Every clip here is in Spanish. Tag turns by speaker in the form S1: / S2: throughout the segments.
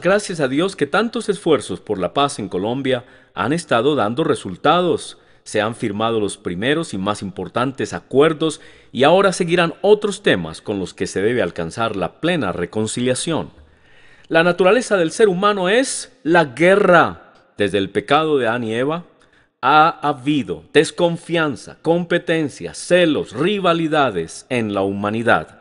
S1: gracias a Dios que tantos esfuerzos por la paz en Colombia han estado dando resultados. Se han firmado los primeros y más importantes acuerdos y ahora seguirán otros temas con los que se debe alcanzar la plena reconciliación. La naturaleza del ser humano es la guerra. Desde el pecado de Adán y Eva ha habido desconfianza, competencia, celos, rivalidades en la humanidad.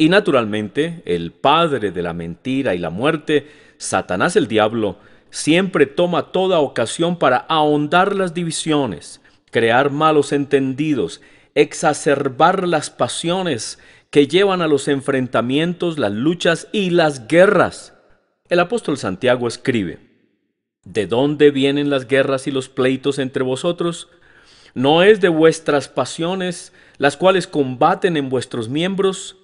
S1: Y naturalmente, el padre de la mentira y la muerte, Satanás el diablo, siempre toma toda ocasión para ahondar las divisiones, crear malos entendidos, exacerbar las pasiones que llevan a los enfrentamientos, las luchas y las guerras. El apóstol Santiago escribe, ¿De dónde vienen las guerras y los pleitos entre vosotros? ¿No es de vuestras pasiones, las cuales combaten en vuestros miembros?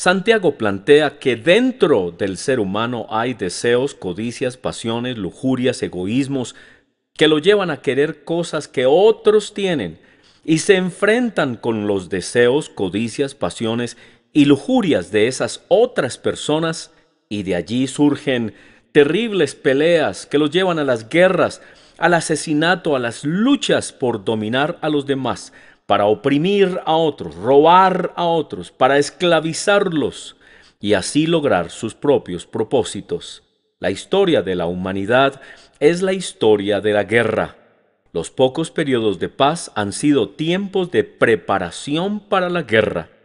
S1: Santiago plantea que dentro del ser humano hay deseos, codicias, pasiones, lujurias, egoísmos, que lo llevan a querer cosas que otros tienen y se enfrentan con los deseos, codicias, pasiones y lujurias de esas otras personas y de allí surgen terribles peleas que los llevan a las guerras, al asesinato, a las luchas por dominar a los demás, para oprimir a otros, robar a otros, para esclavizarlos y así lograr sus propios propósitos. La historia de la humanidad es la historia de la guerra. Los pocos periodos de paz han sido tiempos de preparación para la guerra.